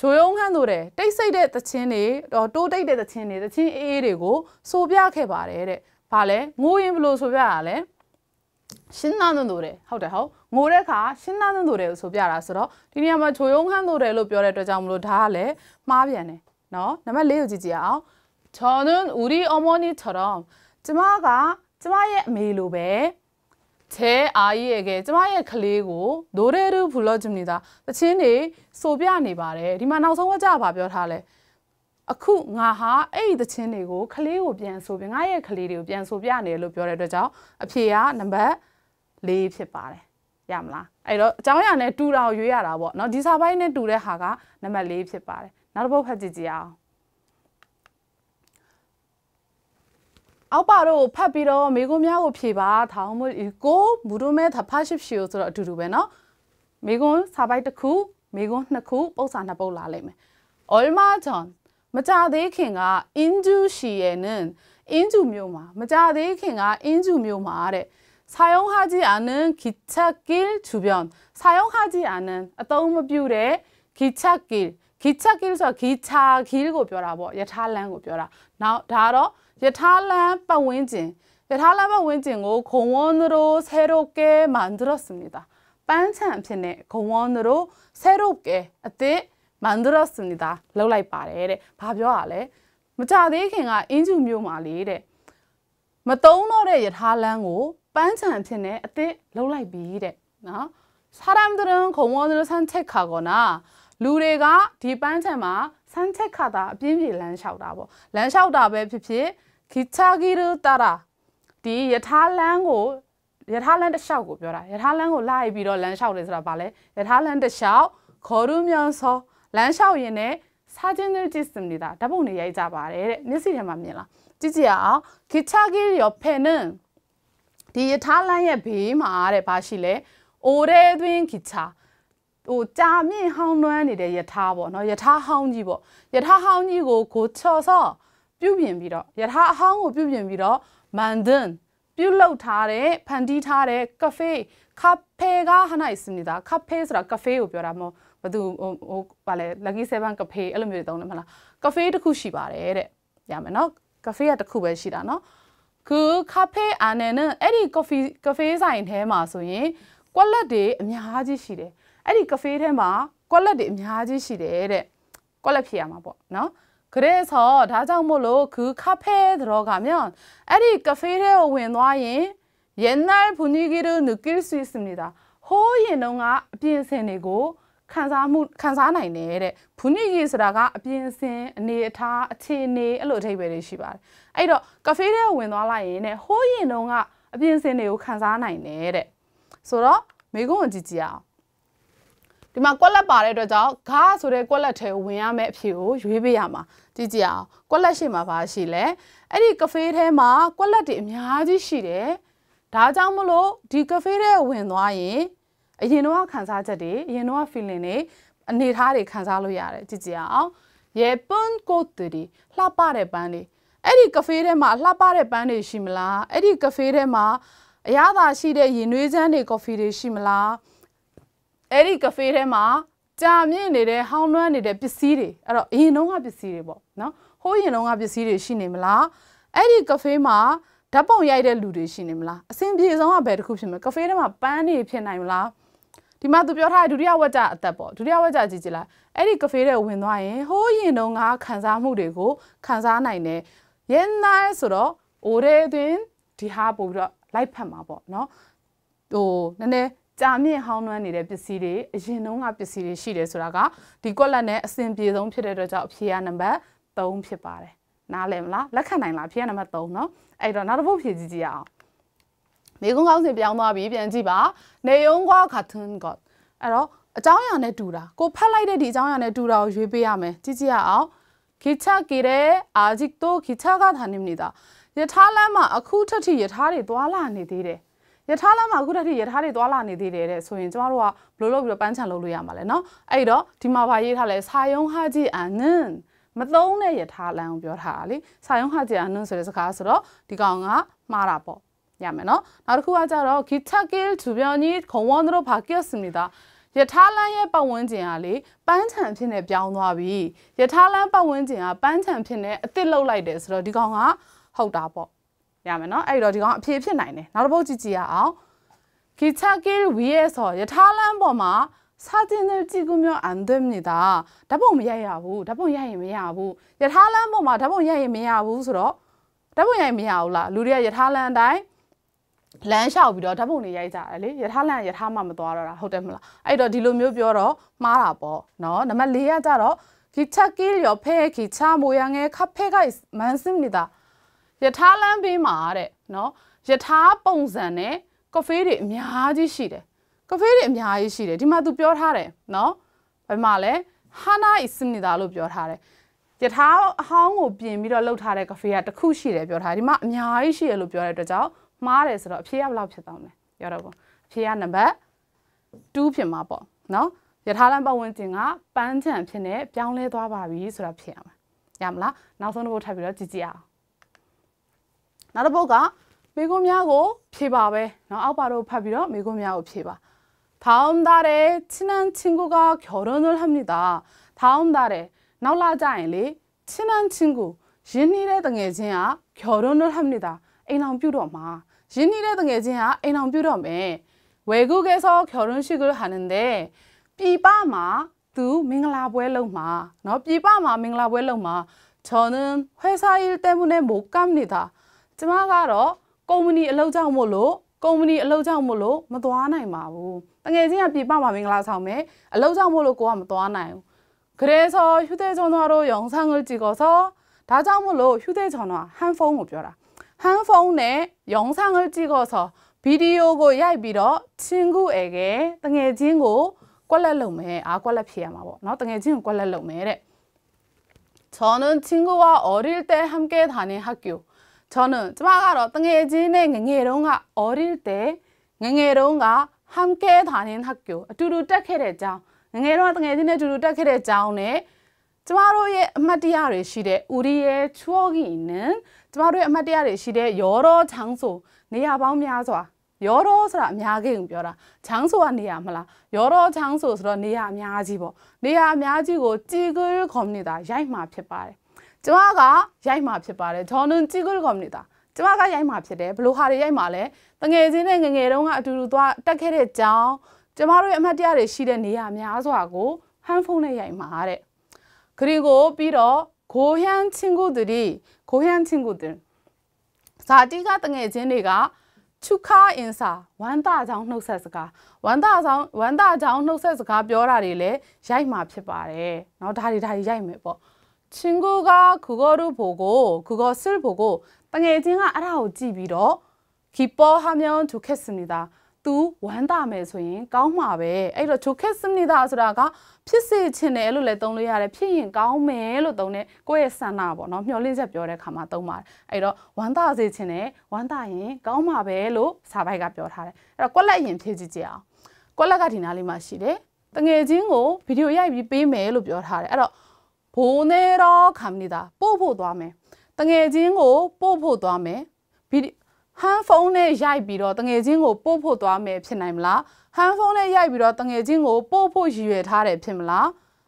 ချိုယုံခန့်တို့တဲ့တိတ်ဆိတ်တဲ့သချင်းတွေတော့တိုးတိတ်တဲ့သချင်းတွေသချင်းအေးအေးတွေကိုဆိုပြခဲ့ပါတယ်တဲ့ဘာလဲငိုရင်ဘယ်လိုဆိုပြရလဲရှင်းသားသွန်တို့တယ်ဟုတ်တယ်ဟုတ်ငိုတဲ့အခါရှင်းသားသွန်တို့တယ်ဆိုပြတာဆိုတော့ဒီနေရာမှာချိုယုံခန့်တို့တယ်လို့ပြောတဲ့အတွက်ကြောင့်မလို့ဒါကလည်းမှားပြန်တယ်နော်နံပါတ်၄ကိုကြည့်ကြည့်အောင်저는우리어머니처럼ကျမကကျမရဲ့အမေလိုပဲ제아이에게ကျမရဲ့ကလေးကို노래를불러줍니다တချင်းနေဆိုပြနေပါတယ်ဒီမှာနောက်ဆုံးကကြပါပြောထားလဲအခုငါဟာအဲ့ဒီသချင်းတွေကိုခလေးကိုပြန်ဆိုပြငါရဲ့ခလေးတွေကိုပြန်ဆိုပြနေလို့ပြောတဲ့အတွက်ကြောင့်အဖြေကနံပါတ်၄ဖြစ်ပါတယ်ရမလားအဲ့တော့အကြောင်းအရာနဲ့တူတာကိုရွေးရတာပေါ့နော်ဒီစာပိုင်းနဲ့တူတဲ့ဟာကနံပါတ်၄ဖြစ်ပါတယ်နောက်တစ်ပုဒ်ဖတ်ကြည့်ကြအောင်အောက်ပါတော့ဖတ်ပြီးတော့မိကုံးများကိုဖြေပါထောင်းမကိုမူတို့မဲ့သဖတ်ရှိရှိဆိုတော့အတူတူပဲเนาะမိကုံးစာပိုက်တစ်ခုမိကုံးနှစ်ခု ပုတ်စာနှစ်ပုတ်လာလိမ့်မယ် Olma John မကြသေးခင်ကအင်ဂျူရှီရဲ့는အင်ဂျူမျိုးမှာမကြသေးခင်ကအင်ဂျူမျိုးမှာတဲ့ 사용하지 않은 기찻길 주변 사용하지 않은 떠오무뷰의 기찻길 기찻길에서 기차길고 벼라 뭐 예탈란고 벼라 나다로 예탈란 빠wen진 예탈란 빠wen진고 공원으로 새롭게 만들었습니다 반찬 앞에 공원으로 새롭게 어때 မန်ဒရစနီတာလောက်လိုက်ပါတယ်တဲ့ဘာပြောတာလဲမကြသေးခင်ကအင်ဂျူမျိုးမှာလေတဲ့မတုံးတော့တဲ့ယထာလန်းကိုပန်းချံဖြစ်နေအသစ်လောက်လိုက်ပြီတဲ့နော်ဆာရမ်ဒရန်ခုံဝန်းဒရဆန်ချက်ခါကောနာလူတွေကဒီပန်းချံမှာဆန်ချက်ခါတာအပြင်းပြေလမ်းလျှောက်တာပေါ့လမ်းလျှောက်တာပဲဖြစ်ဖြစ်ခီချာဂီရတာရာဒီယထာလန်းကိုယထာလန်းတစ်လျှောက်ကိုပြောတာယထာလန်းကိုလိုက်ပြီးတော့လမ်းလျှောက်တယ်ဆိုတာဗာလဲယထာလန်းတစ်လျှောက်ခေါ်ရုမြောင်စောလမ်းလျှောက်ရင်းနဲ့사진을찍습니 다. 다봉네야이자말에내시해맙니 다. 지지 야. 기차길옆에는이탈란의빔아래바실에오래된기차ဟိုကြာမြင့်ဟောင်းလွှမ်းနေတဲ့ယထာပေါ့နော်ယထာဟောင်းကြီးပေါ့ယထာဟောင်းကြီးကိုကိုချော်ဆော့ပြုပြင်ပြီးတော့ယထာအဟောင်းကိုပြုပြင်ပြီးတော့မန်ဒန်ပြုလုပ်ထားတဲ့ဖန်တီးထားတဲ့ကဖေးကဖေးကဟနိုင်စနေတာကဖေးဆိုတာကဖေးကိုပြောတာမဟုတ်ဘသူဟိုဗာလဲ lucky 7 cafe အဲ့လိုမျိုးတွေသုံးတယ်မလား cafe တစ်ခုရှိပါတယ်တဲ့ရမယ်နော် cafe ကတစ်ခုပဲရှိတာနော်ခု cafe အာနဲ့အဲ့ဒီ coffee cafe ဆိုင်ထဲမှာဆိုရင်ကွက်လက်တွေအများကြီးရှိတယ်အဲ့ဒီ cafe ထဲမှာကွက်လက်တွေအများကြီးရှိတယ်တဲ့ကွက်လက်ဖြေရမှာပေါ့နော်그래서다자모로그카페에들어가면아리카페에오웬와인옛날분위기를느낄수있습니다ဟိုးရင်တုန်းကအပြင်ဆင်တွေကိုခံစားမှုခံစားနိုင်တယ်တဲ့ဘုညရေဆိုတာကအပြင်းစင်အနေအထားအခြေအနေအဲ့လိုအဓိပ္ပာယ်တွေရှိပါတယ်အဲ့တော့ကဖေးထဲဝင်သွားလိုက်ရင်တဲ့ဟိုးရင်တုန်းကအပြင်းစင်တွေကိုခံစားနိုင်တယ်တဲ့ဆိုတော့မိကုန်းကိုကြည့်ကြည့်အောင်ဒီမှာကွက်လက်ပါတဲ့အတွက်ကြောင့်ဂါဆိုတဲ့ကွက်လက်ထဲဝင်ရမယ့်အဖြစ်ကိုရွေးပေးရမှာကြည့်ကြည့်အောင်ကွက်လက်ရှိမှာပါရှိလဲအဲ့ဒီကဖေးထဲမှာကွက်လက်တွေအများကြီးရှိတယ်ဒါကြောင့်မလို့ဒီကဖေးထဲဝင်သွားရင်အရင်တော့ခံစားချက်တွေအရင်တော့ feeling တွေအနေထားတွေခံစားလို့ရတယ်ကြည့်ကြအောင်ရေပွန်ကိုတူဒီလှပတဲ့ပန်းတွေအဲ့ဒီကဖေးထဲမှာလှပတဲ့ပန်းတွေရှိမလားအဲ့ဒီကဖေးထဲမှာအရသာရှိတဲ့ရင်နွေးချမ်းတွေကော်ဖီတွေရှိမလားအဲ့ဒီကဖေးထဲမှာကြာမြင့်နေတဲ့ဟောင်းနှွမ်းနေတဲ့ပစ္စည်းတွေအဲ့တော့အရင်တုန်းကပစ္စည်းတွေပေါ့နော်ဟိုးရင်တုန်းကပစ္စည်းတွေရှိနေမလားအဲ့ဒီကဖေးမှာဓာတ်ပုံရိုက်တဲ့လူတွေရှိနေမလားအဆင်ပြေဆုံးကဘယ်တစ်ခုဖြစ်မလဲကဖေးထဲမှာပန်းတွေဖြစ်နိုင်မလားဒီမှာသူပြောထားတဲ့ဒုတိယဝကြအသက်ပေါ့ဒုတိယဝကြကြည့်ကြလားအဲ့ဒီကဖေးတဲ့ဝင်သွားရင်ဟိုးရင်တုန်းကခံစားမှုတွေကိုခံစားနိုင်တယ်ရင်းသားဆိုတော့အိုရဲအတွင်းဒီဟာပို့ပြီးတော့လိုက်ဖက်မှာပေါ့နော်ဟိုနည်းနည်းကြာမြင့်ဟောင်းနှွမ်းနေတဲ့ပစ္စည်းတွေအရင်တုန်းကပစ္စည်းတွေရှိတယ်ဆိုတာကဒီကွက်လက်နဲ့အစဉ်ပြေဆုံးဖြစ်တဲ့အတွက်ကြောင့်အဖြေကနံပါတ်3ဖြစ်ပါတယ်နားလည်မလားလက်ခံနိုင်လားအဖြေကနံပါတ်3เนาะအဲ့တော့နောက်တစ်ပုတ်ဖြေကြည့်ကြရအောင်မေကွန်းကောင်းစဉ်ပြောင်းသွားပြီပြန်ကြည့်ပါနေယုံကွာခတ်ထွန်းကော့အဲ့တော့အကြောင်းအရာနဲ့တူတာကိုဖတ်လိုက်တဲ့ဒီအကြောင်းအရာနဲ့တူတာကိုရွေးပေးရမယ်ကြည့်ကြည့်ရအောင်ခိချကိရဲအာဂျစ်တိုခိချကသာနိမနေတာယထာလမ်းမှာအခုထက်ထိယထာတွေသွာလာနေသေးတယ်ယထာလမ်းမှာအခုတည်းယထာတွေသွာလာနေသေးတယ်တဲ့ဆိုရင်ကျမတို့ကဘလို့လို့ပြီးတော့ပန်းချန်လုပ်လို့ရမှာလဲเนาะအဲ့တော့ဒီမှာဗာရေးထားလဲဆာယုံဟာကြီးအန်နန်မသုံးတဲ့ယထာလမ်းကိုပြောထားတာလေဆာယုံဟာကြီးအန်နန်ဆိုတဲ့စကားဆိုတော့ဒီကောင်ကမှားတာပေါ့ရမယ်เนาะနောက်တစ်ခုကကြတော့ Gitakil Jubyoni Khonwonro Bhakyosmida ယထာလန်းရဲ့ပတ်ဝန်းကျင်ကလေပန်းချံဖြစ်နေပြောင်းသွားပြီယထာလန်းပတ်ဝန်းကျင်ကပန်းချံဖြစ်နေအစ်စ်လောက်လိုက်တယ်ဆိုတော့ဒီကောင်ကဟုတ်တာပေါ့ရမယ်နော်အဲ့တော့ဒီကောင်အဖြေဖြစ်နိုင်တယ်နောက်တစ်ပုတ်ကြည့်ကြည့်ရအောင်기차길위에서여타란범마사진을찍으면안됩니다ဓာတ်ပုံမရိုက်ရဘူးဓာတ်ပုံရိုက်ရင်မရဘူးယထာလန်းပေါ်မှာဓာတ်ပုံရိုက်ရင်မရဘူးဆိုတော့ဓာတ်ပုံရိုက်မရဘူးလားလူတွေကယထာလန်းအတိုင်းလမ်းလျှောက်ပြီးတော့ဓာတ်ပုံတွေရိုက်ကြတယ်လေယထာလန်ယထာမှမသွားတော့တာဟုတ်တယ်မလားအဲ့တော့ဒီလိုမျိုးပြောတော့မှားတာပေါ့နော်နံပါတ်၄ကကြတော့기차길옆에기차모양의카페가 있, 많습니 다. 예탈란비말 에, 너예타봉산에커피를많이시 래. 커피를많이시 래. 디마도뼈하 래. 너얼마 래? 하나있습니다로뼈하 래. ယထာဟောင်းကိုပြင်ပြီးတော့လှုပ်ထားတဲ့ cafe ကတစ်ခုရှိတယ်ပြောထားဒီမှာအများကြီးရှိရလို့ပြောတဲ့အတွက်ကြောင့်မှားတယ်ဆိုတော့အဖြေကဘယ်လောက်ဖြစ်သွားမလဲပြောတော့ပေါ့အဖြေကနံပါတ်2ဖြစ်မှာပေါ့နော်ယထာလန်ပတ်ဝန်းကျင်ကပန်းချံဖြစ်နေပြောင်းလဲသွားပါပြီဆိုတာဖြစ်ရမှာရမလားနောက်ဆုံးတစ်ပုဒ်ထပ်ပြီးတော့ကြည့်ကြည့်အောင်နောက်တစ်ပုဒ်ကမိကုံးများကိုဖြေပါပဲနော်အောက်ပါတော့ဖတ်ပြီးတော့မိကုံးများကိုဖြေပါ다음달에친한친구가결혼을합니 다. 다음달에나올라자일리친한친구신일의등에지야결혼을합니 다. 애낭뷰로마ရင်းနှီးတဲ့တငယ်ချင်းဟာအိမ်အောင်ပြုတော့မယ်ဝယ်ကူကဲဆောခေါ်ရွန်းရှိကူဟာနန်တဲ့ပြည်ပမှာသူမင်္ဂလာပွဲလုပ်မှာเนาะပြည်ပမှာမင်္ဂလာပွဲလုပ်မှာကျွန်ဟွဲစာရီတဲမှုနဲ့မိုကမ်နေတာကျမကတော့ကုမ္ပဏီအလုပ်ကြောင့်မို့လို့ကုမ္ပဏီအလုပ်ကြောင့်မို့လို့မသွားနိုင်ပါဘူးတငယ်ချင်းကပြည်ပမှာမင်္ဂလာဆောင်မယ်အလုပ်ကြောင့်မို့လို့ကိုကမသွားနိုင်ဘူး그래서휴대전화로영상을찍어서ဒါကြောင့်မို့လို့휴대전화ဟန်ဖုန်းကိုပြောတာ한폰에영상을찍어서비디오고야이비러친구에게등에친구꼴랄롬에아꼴라피야마 뭐. 너등에친구꼴랄롬에 래. 저는친구와어릴때함께다닌학 교. 저는쯔마가러등에진의ငငယ်တော့က어릴때ငငယ်တော့က함께다닌학 교. 두루딱해래 짱. ငငယ်တော့등에진의두루딱해래짱 네. ကျမတို့ရဲ့အမှတ်တရတွေရှိတဲ့ဥရီရဲ့ချောဂီနန်ကျမတို့ရဲ့အမှတ်တရတွေရှိတဲ့ရောရောချောင်းဆိုနေရာပေါင်းများစွာရောရောဆိုတာအများကြီးကိုပြောတာချောင်းဆိုကနေရာမလားရောရောချောင်းဆိုဆိုတော့နေရာအများကြီးပေါ့နေရာအများကြီးကိုជីဂူရီကွန်မြူနီတာရိုက်မှာဖြစ်ပါတယ်ကျမကရိုက်မှာဖြစ်ပါတယ်ဂျော်နန်ជីဂူရီကွန်မြူနီတာကျမကရိုက်မှာဖြစ်တယ်ဘလို့ဟာတွေရိုက်မှာလဲတငယ်ချင်းနဲ့ငငယ်တုန်းကအတူတူသွားတက်ခဲ့တဲ့ကြောင်းကျမတို့ရဲ့အမှတ်တရတွေရှိတဲ့နေရာများစွာကိုဟန်ဖုန်းနဲ့ရိုက်မှာတဲ့ 그리고 비로 고향 친구들이 고향 친구들 자디 같은 예진이가 축하 인사 완다장 녹색스가 완다장 완다장 녹색스가 벼라리 레 야이마 ဖြစ 다리 다리 야이메 뭐 친구가 그거를 보고 그것을 보고 땅예진아 알아오지 비로 기뻐하면 좋겠습니다. သူဝမ်းသာမယ်ဆိုရင်ကောင်းမှာပဲအဲ့တော့ဂျိုခက်စနိဒာဆိုတာကဖြစ်စေချင်တယ်လို့လည်းသုံးလို့ရတယ်ဖြစ်ရင်ကောင်းမယ်လို့သုံးတဲ့ကိုယ့်ရဲ့ဆန္ဒပေါ့နော်မျှော်လင့်ချက်ပြောတဲ့အခါမှာသုံးပါတယ်အဲ့တော့ဝမ်းသာစေချင်တယ်ဝမ်းသာရင်ကောင်းမှာပဲလို့စာပိုက်ကပြောထားတယ်အဲ့တော့ကွက်လက်အရင်ဖြည့်ကြည့်ကြအောင်ကွက်လက်ကဒီနားလေးမှာရှိတယ်တငယ်ချင်းကိုဗီဒီယိုရိုက်ပြီးပေးမယ်လို့ပြောထားတယ်အဲ့တော့ဘိုးနေတော့ခမ်နီတာပို့ဖို့သွားမယ်တငယ်ချင်းကိုပို့ဖို့သွားမယ်ဗီဒီဟန်ဖုန်းနဲ့ရိုက်ပြီးတော့တငယ်ချင်းကိုပို့ဖို့သွားမယ်ဖြစ်နိုင်မလားဟန်ဖုန်းနဲ့ရိုက်ပြီးတော့တငယ်ချင်းကိုပို့ဖို့ရည်ရွယ်ထားတယ်ဖြစ်မလား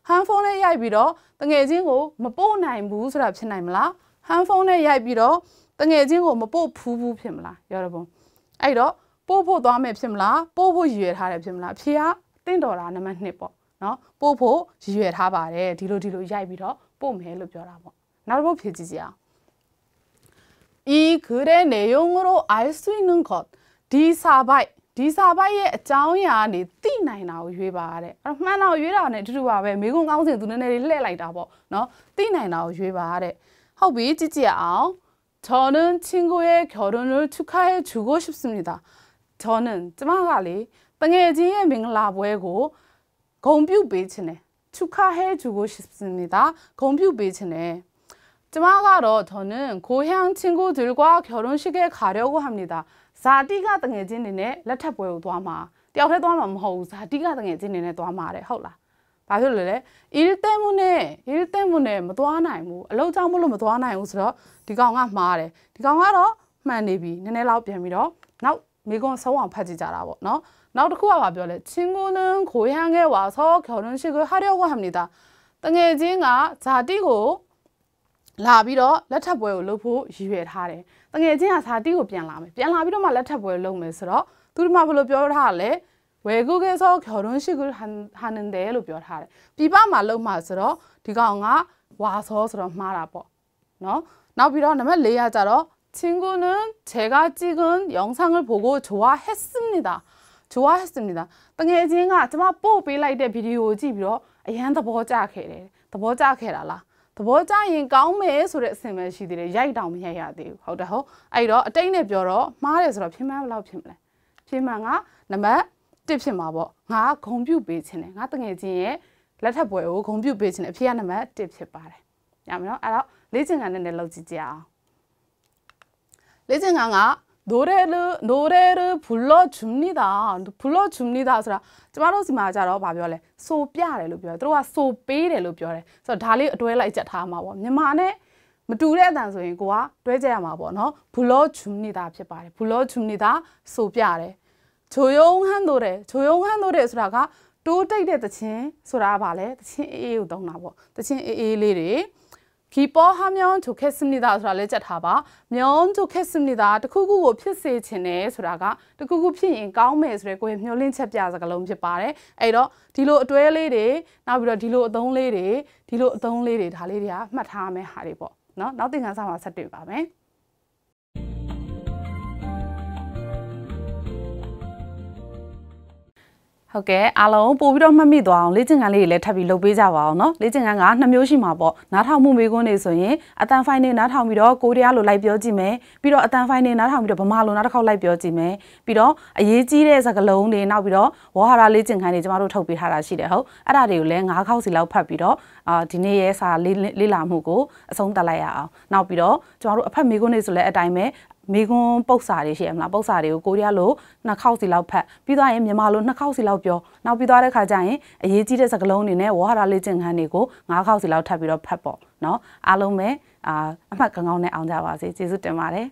ဟန်ဖုန်းနဲ့ရိုက်ပြီးတော့တငယ်ချင်းကိုမပို့နိုင်ဘူးဆိုတာဖြစ်နိုင်မလားဟန်ဖုန်းနဲ့ရိုက်ပြီးတော့တငယ်ချင်းကိုမပို့ဖူးဘူးဖြစ်မလားရောတော့ဘုံအဲ့တော့ပို့ဖို့သွားမယ်ဖြစ်မလားပို့ဖို့ရည်ရွယ်ထားတယ်ဖြစ်မလားဖြေကတင့်တော်တာနံပါတ်1ပေါ့နော်ပို့ဖို့ရည်ရွယ်ထားပါတယ်ဒီလိုဒီလိုရိုက်ပြီးတော့ပို့မယ်လို့ပြောတာပေါ့နောက်တစ်ပုတ်ဖြေကြည့်စီအောင်이글의내용으로알수있는 것, 디사바 이, 디사바이의어쩌냐안에띠나이나오유해봐아 래. 그럼나오유해라안에들어와왜미국가운데두는애를래라이다 보, 너띠나이나오유해봐아 래. 허비지지 야. 저는친구의결혼을축하해주고싶습니 다. 저는쯔마가리땡해지의밍라보에고공뷰베이츠네축하해주고싶습니 다. 공뷰베이츠 네. ကျမကတော့저는고향친구들과결혼식에가려고합니 다. 자디가등해진이네လက်ထပ်ပွဲကိုသွားမှာတယောက်တည်းသွားမှာမဟုတ်ဘူး자디가등해진이네နဲ့သွားမှာတဲ့ဟုတ်လားဘာဖြစ်လို့လဲဤတဲ့မှုနဲ့ဤတဲ့မှုနဲ့မသွားနိုင်ဘူးအလုံးကြောင့်မလို့မသွားနိုင်ဘူးဆိုတော့ဒီကောင်ကမှားတယ်ဒီကောင်ကတော့မှန်နေပြီနည်းနည်းလောက်ပြန်ပြီးတော့နောက်မိကွန်ဆုံးအောင်ဖတ်ကြည့်ကြတာပေါ့နော်နောက်တစ်ခုကပြောလဲချင်းကိုနန်းခိုရန်ခဲ့ဝါဆောကျော်ရန်ရှိကိုဟာရောက်ဝဟမ်နီတာတငယ်ချင်းကဇာတိကိုလာပြီးတော့လက်ထပ်ပွဲကိုလုပ်ဖို့ရည်ရွယ်ထားတယ်။တကယ်ချင်းကဇာတိကိုပြန်လာမယ်။ပြန်လာပြီးတော့မှလက်ထပ်ပွဲလုပ်မယ်ဆိုတော့သူတို့မှဘယ်လိုပြောထားလဲ။ဝေကုကေဆောခေါ်ရုံရှိကုဟာနန်ဒဲလို့ပြောထားတယ်။ပြပမှာလုပ်မှာဆိုတော့ဒီကောင်ကဝါဆောဆိုတော့မှားတာပေါ့။နော်။နောက်ပြီးတော့နံပါတ်၄ကကြတော့친구는제가찍은영상을보고좋아했습니 다. 좋아했습니 다. တငယ်ချင်းကကျွန်မပို့ပေးလိုက်တဲ့ဗီဒီယိုကိုကြည့်ပြီးတော့အရန်သဘောကျခဲ့တယ်။သဘောကျခဲ့တာလားသဘောကျရင်ကောင်းမယ်ဆိုတဲ့အဆင်ပဲရှိသေးတယ်ရိုက်တောင်မရိုက်ရသေးဘူးဟုတ်တယ်ဟုတ်အဲ့တော့အတိတ်နဲ့ပြောတော့မှားတယ်ဆိုတော့ဖြင်းမှန်းဘယ်လောက်ဖြစ်မလဲဖြင်းမှန်းကနံပါတ်1ဖြစ်မှာပေါ့ငါဂုံပြုတ်ပေးခြင်းနဲ့ငါတငယ်ချင်းရဲ့လက်ထပ်ပွဲကိုဂုံပြုတ်ပေးခြင်းနဲ့အဖေကနံပါတ်1ဖြစ်ပါတယ်ရမယ်နော်အဲ့တော့လေ့ကျင့်ခန်းနဲ့လည်းလုပ်ကြည့်ကြအောင်လေ့ကျင့်ခန်းက노래를노래를불러줍니 다. 불러줍니 다. ဆိုတာကျမတို့စီမှာကြတော့ဗာပြောလဲဆိုပြတယ်လို့ပြောတယ်သူတို့ကဆိုပေးတယ်လို့ပြောတယ်ဆိုတော့ဒါလေးအတွဲလိုက်ချက်ထားမှာပေါ့မြန်မာနဲ့မတူတဲ့အတန်ဆိုရင်ကိုကတွဲကြရမှာပေါ့နော်불러줍니다ဖြစ်ပါတယ်불러줍니다ဆိုပြတယ်조용한노래조용한노래ဆိုတာကတိုးတိတ်တဲ့သချင်းဆိုတာကဗာလဲသချင်းအေးအေးကိုသုံးတာပေါ့သချင်းအေးအေးလေးတွေ기뻐하면좋겠습니 다. 소라를잡아 봐. 면좋겠습니 다. တခုခုကိုဖြစ်စေခြင်းနဲ့ဆိုတာကတခုခုဖြစ်ရင်ကောင်းမယ်ဆိုတဲ့ကိုယ့်ရဲ့မျှော်လင့်ချက်ပြစကားလုံးဖြစ်ပါတယ်။အဲ့တော့ဒီလိုအတွဲလေးတွေနောက်ပြီးတော့ဒီလိုအသုံးလေးတွေဒီလိုအသုံးလေးတွေဒါလေးတွေကမှတ်ထားရမယ့်ဟာတွေပေါ့။နော်။နောက်သင်ခန်းစာမှာဆက်တွေ့ပါမယ်။ဟုတ်ကဲ့အားလုံးပို့ပြီးတော့မှတ်မိသွားအောင်လေ့ကျင့်ခန်းလေးတွေလည်းထပ်ပြီးလုပ်ပေးကြပါအောင်เนาะလေ့ကျင့်ခန်းကနှစ်မျိုးရှိမှာပေါ့နားထောင်မှုမေးခွန်းတွေဆိုရင်အတန်ဖိုင်တွေနားထောင်ပြီးတော့ကိုတရားလိုလိုက်ပြောကြည့်မယ်ပြီးတော့အတန်ဖိုင်တွေနားထောင်ပြီးတော့ဗမာလိုနောက်တစ်ခေါက်လိုက်ပြောကြည့်မယ်ပြီးတော့အရေးကြီးတဲ့စကားလုံးတွေနောက်ပြီးတော့ဝေါ်ဟာရလေ့ကျင့်ခန်းတွေကျမတို့ထုတ်ပေးထားတာရှိတယ်ဟုတ်အဲ့ဒါတွေကိုလည်း၅ခေါက်စီလောက်ဖတ်ပြီးတော့အာဒီနေ့ရဲ့စာလေ့လာမှုကိုအဆုံးသတ်လိုက်ရအောင်နောက်ပြီးတော့ကျမတို့အဖက်မေးခွန်းတွေဆိုလည်းအတိုင်းပဲမိကွန်းပုတ်စာတွေရှိရမလားပုတ်စာတွေကိုကိုရီးယားလိုနှစ်ခေါက်စီလောက်ဖတ်ပြီးသွားရင်မြန်မာလိုနှစ်ခေါက်စီလောက်ပြောနောက်ပြီးသွားတဲ့ခါကျရင်အရေးကြီးတဲ့စကားလုံးတွေနဲ့ဝါဟာရလေ့ကျင့်ခန်းတွေကိုငါးခေါက်စီလောက်ထပ်ပြီးတော့ဖတ်ပေါ့နော်အားလုံးပဲအာအမှတ်ကောင်းကောင်းနဲ့အောင်ကြပါစေကျေးဇူးတင်ပါတယ်